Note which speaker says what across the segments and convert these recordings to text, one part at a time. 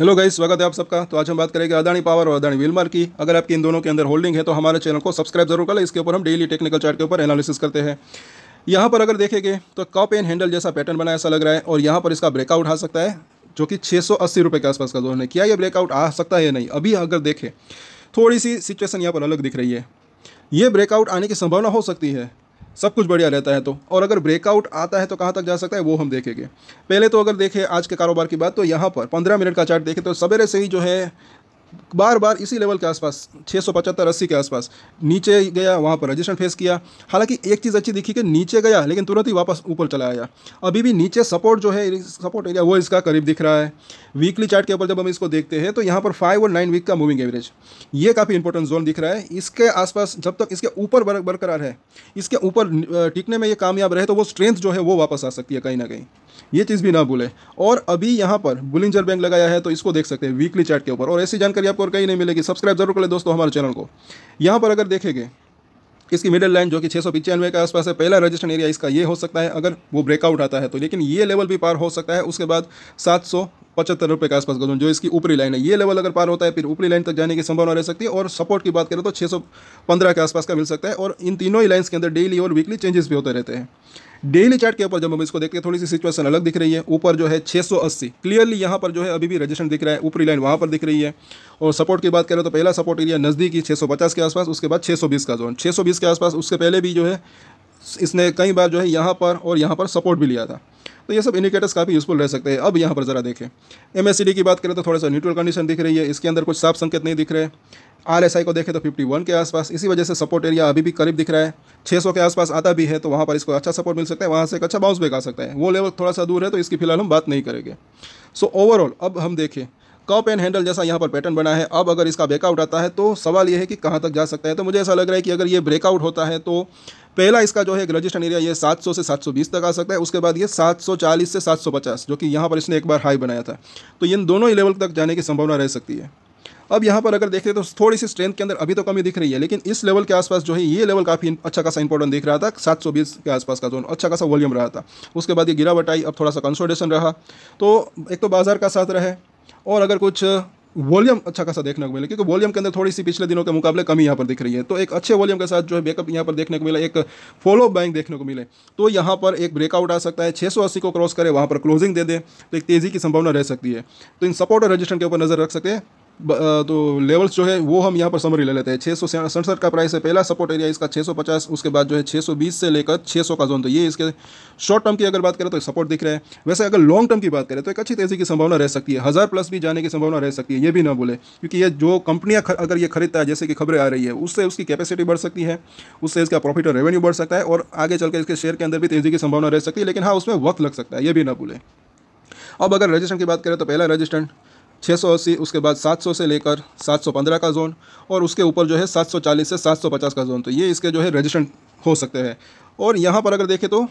Speaker 1: hello guys स्वागत है आप सबका तो आज हम बात करेंगे अदानी पावर और अदानी विलमार की अगर आपकी इन दोनों के अंदर होल्डिंग है तो हमारे चैनल को सब्सक्राइब जरूर करें इसके ऊपर हम डेली टेक्निकल चार्ट के ऊपर एनालिसिस करते हैं यहाँ पर अगर देखेंगे तो कप एंड हैंडल जैसा पैटर्न बना ऐसा लग रहा है और यहाँ पर इसका ब्रेकआउट आ सकता है जो कि छः रुपये के आसपास का दोनों है क्या ये ब्रेकआउट आ सकता है या नहीं अभी अगर देखें थोड़ी सी सिचुएसन यहाँ पर अलग दिख रही है ये ब्रेकआउट आने की संभावना हो सकती है सब कुछ बढ़िया रहता है तो और अगर ब्रेकआउट आता है तो कहाँ तक जा सकता है वो हम देखेंगे पहले तो अगर देखें आज के कारोबार की बात तो यहाँ पर पंद्रह मिनट का चार्ट देखें तो सवेरे से ही जो है बार बार इसी लेवल के आसपास छः सौ पचहत्तर अस्सी के आसपास नीचे गया वहाँ पर रजिस्ट्रेशन फेस किया हालांकि एक चीज़ अच्छी दिखी कि नीचे गया लेकिन तुरंत ही वापस ऊपर चला आया अभी भी नीचे सपोर्ट जो है सपोर्ट एरिया वो इसका करीब दिख रहा है वीकली चार्ट के ऊपर जब हम इसको देखते हैं तो यहाँ पर फाइव और नाइन वीक का मूविंग एवरेज ये काफ़ी इंपॉर्टेंट जोन दिख रहा है इसके आसपास जब तक इसके ऊपर बरकरार है इसके ऊपर टिकने में ये कामयाब रहे तो वो स्ट्रेंथ जो है वो वापस आ सकती है कहीं ना कहीं ये चीज़ भी ना भूलें और अभी यहाँ पर बुलिंजर बैंक लगाया है तो इसको देख सकते हैं वीकली चैट के ऊपर और ऐसी जानकारी आपको और कहीं नहीं मिलेगी सब्सक्राइब जरूर कर ले दोस्तों हमारे चैनल को यहाँ पर अगर देखेंगे इसकी मिडिल लाइन जो कि छः सौ पिचानवे के आसपास है पहला रजिस्ट्रेशन एरिया इसका ये हो सकता है अगर वो ब्रेकआउट आता है तो लेकिन ये लेवल भी पार हो सकता है उसके बाद सात सौ पचहत्तर रुपये के आसपास का जो इसकी ऊपरी लाइन है ये लेवल अगर पार होता है फिर ऊपरी लाइन तक जाने की संभावना रह सकती है और सपोर्ट की बात करें तो छः के आसपास का मिल सकता है और इन तीनों ही लाइन्स के अंदर डेली और वीकली चेंजेस भी होते रहते हैं डेली चार्ट के ऊपर जब हम इसको देखते हैं थोड़ी सी सिचुएशन अलग दिख रही है ऊपर जो है 680 क्लियरली यहाँ पर जो है अभी भी रजिस्ट्रेशन दिख रहा है ऊपरी लाइन वहाँ पर दिख रही है और सपोर्ट की बात करें तो पहला सपोर्ट एरिया नज़दीकी 650 के आसपास उसके बाद 620 का जोन 620 के आसपास उसके पहले भी जो है इसने कई बार जो है यहाँ पर और यहाँ पर सपोर्ट भी लिया था तो ये सब इंडिकेटर्स काफ़ी यूजफुल रह सकते हैं अब यहाँ पर ज़रा देखें एम की बात करें तो थोड़ा सा न्यूट्रल कंडीशन दिख रही है इसके अंदर कुछ साफ संकेत नहीं दिख रहे आर एस आई को देखें तो 51 के आसपास इसी वजह से सपोर्ट एरिया अभी भी करीब दिख रहा है 600 के आसपास आता भी है तो वहाँ पर इसको अच्छा सपोर्ट मिल सकता है वहाँ से एक अच्छा बाउंस बैक आ सकता है वो लेवल थोड़ा सा दूर है तो इसकी फिलहाल हम बात नहीं करेंगे सो so, ओवरऑल अब हम देखें कप एंड हैंडल जैसा यहाँ पर पैटर्न बना है अब अगर इसका ब्रेकआउट आता है तो सवाल यह है कि कहाँ तक जा सकता है तो मुझे ऐसा लग रहा है कि अगर ये ब्रेकआउट होता है तो पहला इसका जो है ग्रेजुएशन एरिया ये 700 से 720 तक आ सकता है उसके बाद ये 740 से 750 जो कि यहाँ पर इसने एक बार हाई बनाया था तो इन दोनों ही लेवल तक जाने की संभावना रह सकती है अब यहाँ पर अगर देखें तो थोड़ी सी स्ट्रेंथ के अंदर अभी तो कमी दिख रही है लेकिन इस लेवल के आसपास जो है ये लेवल काफ़ी अच्छा खासा इंपॉर्टेंट दिख रहा था 720 के आसपास का जोन अच्छा खासा वॉल्यूम रहा था उसके बाद ये गिरावट आई अब थोड़ा सा कंसोडेशन रहा तो एक तो बाजार का साथ रहे और अगर कुछ वॉल्यूम अच्छा खासा देखने को मिला क्योंकि वॉल्यूम के अंदर थोड़ी सी पिछले दिनों के मुकाबले कमी यहाँ पर दिख रही है तो एक अच्छे वॉल्यूम के साथ जो है बैकअप यहाँ पर देखने को मिला एक फॉलो बैंक देखने को मिले तो यहाँ पर एक ब्रेकआउट आ सकता है छः को क्रॉस करे वहाँ पर क्लोजिंग दे दे तो एक तेज़ी की संभावना रह सकती है तो इन सपोर्ट और रजिस्टर के ऊपर नज़र रख सकते हैं तो लेवल्स जो है वो हम यहाँ पर समरी ले लेते हैं छः सौ सड़सठ का प्राइस है पहला सपोर्ट एरिया इसका 650 उसके बाद जो है 620 से लेकर 600 का जोन तो ये इसके शॉर्ट टर्म की अगर बात करें तो सपोर्ट दिख रहा है वैसे अगर लॉन्ग टर्म की बात करें तो एक अच्छी तेज़ी की संभावना रह सकती है हज़ार प्लस भी जाने की संभावना रह सकती है ये भी ना बोले क्योंकि ये जो कंपनियाँ अगर ये खरीदता है जैसे कि खबरें आ रही है उससे उसकी कैपेसिटी बढ़ सकती है उससे इसका प्रॉफिट और रेवेन्यू बढ़ सकता है और आगे चलकर इसके शेयर के अंदर भी तेज़ी की संभावना रह सकती है लेकिन हाँ उसमें वक्त लग सकता है ये भी ना बोले अब अगर रजिस्टेंट की बात करें तो पहला रजिस्ट्रेंट 600 अस्सी उसके बाद 700 से लेकर 715 का जोन और उसके ऊपर जो है 740 से 750 का जोन तो ये इसके जो है रजिस्ट्रेंट हो सकते हैं और यहाँ पर अगर देखें तो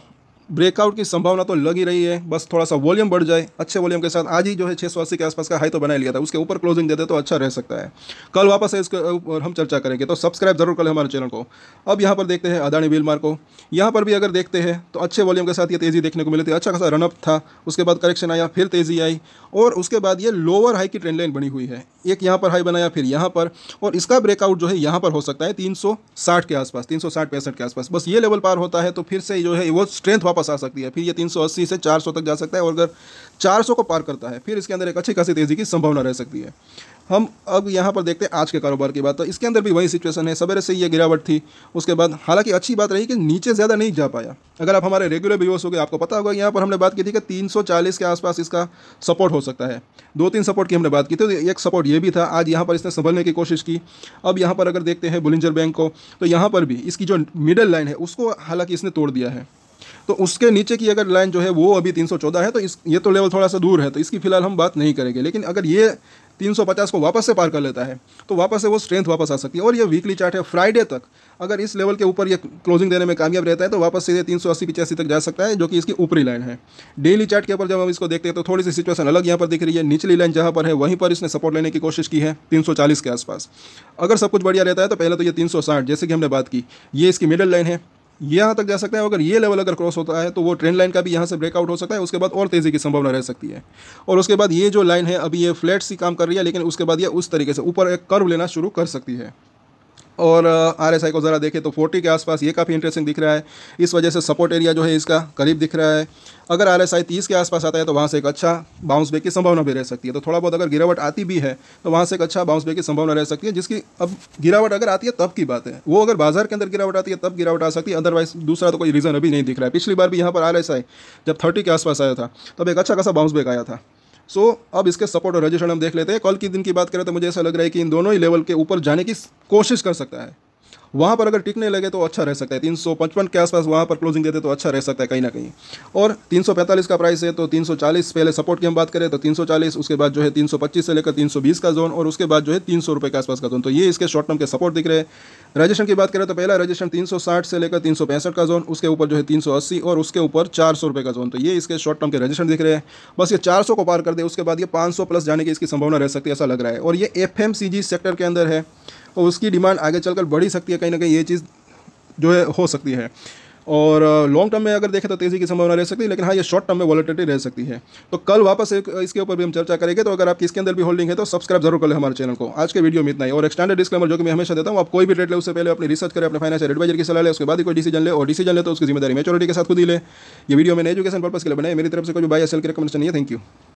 Speaker 1: ब्रेकआउट की संभावना तो लग ही रही है बस थोड़ा सा वॉल्यूम बढ़ जाए अच्छे वॉल्यूम के साथ आज ही जो है छः सौ अस्सी के आसपास का हाई तो बना लिया था उसके ऊपर क्लोजिंग देते तो अच्छा रह सकता है कल वापस है इसके ऊपर हम चर्चा करेंगे तो सब्सक्राइब जरूर करें हमारे चैनल को अब यहाँ पर देखते हैं अदानी बिलमार को यहाँ पर भी अगर देखते हैं तो अच्छे वॉल्यूम के साथ ये तेज़ी देखने को मिली थी अच्छा खासा रनअप था उसके बाद करेक्शन आया फिर तेज़ी आई और उसके बाद ये लोअर हाई की ट्रेंड लाइन बनी हुई है एक यहाँ पर हाई बनाया फिर यहाँ पर और इसका ब्रेकआउट जो है यहाँ पर हो सकता है तीन के आसपास तीन सौ के आसपास बस ये लेवल पार होता है तो फिर से जो है वो स्ट्रेंथ वापस वापस आ सकती है फिर ये 380 से 400 तक जा सकता है और अगर 400 को पार करता है फिर इसके अंदर एक अच्छी खासी तेज़ी की संभावना रह सकती है हम अब यहाँ पर देखते हैं आज के कारोबार की बात तो इसके अंदर भी वही सिचुएशन है सवेरे से ये गिरावट थी उसके बाद हालांकि अच्छी बात रही कि नीचे ज़्यादा नहीं जा पाया अगर आप हमारे रेगुलर व्यूअर्स हो गए आपको पता होगा यहाँ पर हमने बात की थी कि 340 के आसपास इसका सपोर्ट हो सकता है दो तीन सपोर्ट की हमने बात की थी तो एक सपोर्ट ये भी था आज यहाँ पर इसने संभलने की कोशिश की अब यहाँ पर अगर देखते हैं बुलिंजर बैंक को तो यहाँ पर भी इसकी जो मिडल लाइन है उसको हालाँकि इसने तोड़ दिया है तो उसके नीचे की अगर लाइन जो है वो अभी 314 है तो इस ये तो लेवल थोड़ा सा दूर है तो इसकी फिलहाल हम बात नहीं करेंगे लेकिन अगर ये 350 को वापस से पार कर लेता है तो वापस से वो स्ट्रेंथ वापस आ सकती है और ये वीकली चार्ट है फ्राइडे तक अगर इस लेवल के ऊपर ये क्लोजिंग देने में कामयाब रहता है तो वापस से ये तीन सौ तक जा सकता है जो कि इसकी ऊपरी लाइन है डेली चार्ट के ऊपर जब हम इसको देखते हैं तो थोड़ी सी सिचुएशन अलग यहाँ पर दिख रही है निचली लाइन जहाँ पर है वहीं पर इसने सपोर्ट लेने की कोशिश की है तीन के आसपास अगर सब कुछ बढ़िया रहता है तो पहले तो ये तीन जैसे कि हमने बात की ये इसकी मिडल लाइन है यहाँ तक जा सकता है अगर ये लेवल अगर क्रॉस होता है तो वो ट्रेंड लाइन का भी यहाँ से ब्रेकआउट हो सकता है उसके बाद और तेज़ी की संभावना रह सकती है और उसके बाद ये जो लाइन है अभी ये फ्लैट सी काम कर रही है लेकिन उसके बाद ये उस तरीके से ऊपर एक कर्व लेना शुरू कर सकती है और आर एस आई को ज़रा देखें तो फोर्टी के आसपास ये काफ़ी इंटरेस्टिंग दिख रहा है इस वजह से सपोर्ट एरिया जो है इसका करीब दिख रहा है अगर आर एस आई तीस के आसपास आता है तो वहाँ से एक अच्छा बाउंस बैक की संभावना भी रह सकती है तो थोड़ा बहुत अगर गिरावट आती भी है तो वहाँ से एक अच्छा बाउंस बैक की संभावना रह सकती है जिसकी अब गिरावट अगर आती है तब की बात है वो अगर बाजार के अंदर गिरावट आती है तब गिरावट आ सकती है अदरवाइज दूसरा तो कोई रीज़न अभी नहीं दिख रहा है पिछली बार भी यहाँ पर आर एस आई जब थर्टी के आसपास आया था तब एक अच्छा खासा बाउंस बैक आया था सो so, अब इसके सपोर्ट और रजिस्ट्रेशन हम देख लेते हैं कल के दिन की बात करें तो मुझे ऐसा लग रहा है कि इन दोनों ही लेवल के ऊपर जाने की कोशिश कर सकता है वहाँ पर अगर टिकने लगे तो अच्छा रह सकता है तीन सौ पचपन के आसपास वहाँ पर क्लोजिंग देते तो अच्छा रह सकता है कहीं ना कहीं और तीन सौ पैंतालीस का प्राइस है तो तीन सौ चालीस पहले सपोर्ट की हम बात करें तो तीन सौ चालीस उसके बाद जो है तीन सौ पच्चीस से लेकर तीन सौ बीस का जोन और उसके बाद जो है तीन सौ रुपये के आसपास का जोन तो ये इसके शॉर्ट टर्म के सपोर्ट दिख रहे हैं रजिस्ट्रेशन की बात करें तो पहला रजिस्ट्रेशन साठ से लेकर तीन सौ पैंसठ का जोन उसके ऊपर जो है तीन सौ अस्सी और उसके ऊपर चार सौ रुपये का जोन तो ये इसके शॉर्ट टर्म के रजिस्ट्रेशन दिख रहे हैं बस ये चार सौ को पार कर दे उसके बाद ये सौ प्लस जाने की इसकी संभावना रह सकती है ऐसा लग रहा है और ये एफ सेक्टर के अंदर है और उसकी डिमांड आगे चलकर बढ़ ही सकती है कहीं ना कहीं ये चीज़ जो है हो सकती है और लॉन्ग टर्म में अगर देखें तो तेज़ी की संभावना रह सकती है लेकिन हाँ ये शॉर्ट टर्म में वॉलेटिलिटी रह सकती है तो कल वापस एक इसके ऊपर भी हम चर्चा करेंगे तो अगर आप इसके अंदर भी होल्डिंग है तो सब्सक्राइब जरूर कर ले हमारे चैनल को आज के वीडियो में इतना ही और एक स्टैंडर्ड डिस्क्लेमर जो कि मैं हमेशा देता हूँ आप कोई भी ट्रेड ले उससे पहले अपनी रिसर्च करें अपने फाइनेंशियल एडवाइजर की सलाह ले उसके बाद कोई डिसीजन ले और डिसीजन ले तो उसकी जिम्मेदारी मेचोरिटी के साथ खुद ही ले ये वीडियो मैंने एजुकेशन पर्पस के लिए बनाए मेरी तरफ से कोई एस एल की रिकमेंडेशन नहीं है थैंक यू